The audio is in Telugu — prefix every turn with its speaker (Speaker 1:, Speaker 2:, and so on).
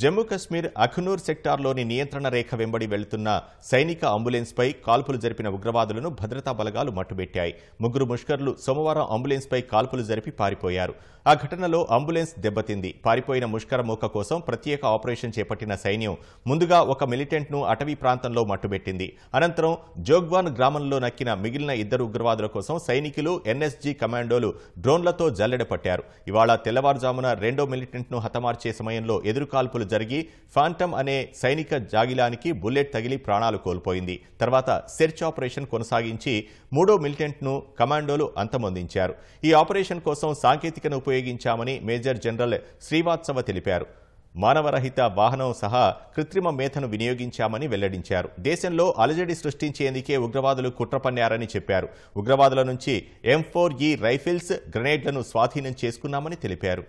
Speaker 1: జమ్మూ కశ్మీర్ అఖనూర్ సెక్టార్లోని నియంత్రణ రేఖ వెంబడి వెళ్తున్న సైనిక అంబులెన్స్పై కాల్పులు జరిపిన ఉగ్రవాదులను భద్రతా బలగాలు మట్టుబెట్టాయి ముగ్గురు ముష్కర్లు సోమవారం అంబులెన్స్పై కాల్పులు జరిపి పారిపోయారు ఆ ఘటనలో అంబులెన్స్ దెబ్బతింది పారిపోయిన ముష్కర మూక కోసం ప్రత్యేక ఆపరేషన్ చేపట్టిన సైన్యం ముందుగా ఒక మిలిటెంట్ను అటవీ ప్రాంతంలో మట్టుబెట్టింది అనంతరం జోగ్వాన్ గ్రామంలో నక్కిన మిగిలిన ఇద్దరు ఉగ్రవాదుల కోసం సైనికులు ఎన్ఎస్జీ కమాండోలు డ్రోన్లతో జల్లెడ పట్టారు ఇవాళ తెల్లవారుజామున రెండో మిలిటెంట్ను హతమార్చే సమయంలో ఎదురుకాల్పు కాల్పులు జరిగి ఫాంటమ్ అనే సైనిక జాగిలానికి బుల్లెట్ తగిలి ప్రాణాలు కోల్పోయింది తర్వాత సెర్చ్ ఆపరేషన్ కొనసాగించి మూడో మిలిటెంట్ను కమాండోలు అంతమొందించారు ఈ ఆపరేషన్ కోసం సాంకేతికను ఉపయోగించామని మేజర్ జనరల్ శ్రీవాత్సవ తెలిపారు మానవరహిత వాహనం సహా కృత్రిమ మేధను వినియోగించామని వెల్లడించారు దేశంలో అలజడి సృష్టించేందుకే ఉగ్రవాదులు కుట్రపన్నారని చెప్పారు ఉగ్రవాదుల నుంచి ఎం ఫోర్ ఈ రైఫిల్స్ గ్రనేడ్లను స్వాధీనం చేసుకున్నామని తెలిపారు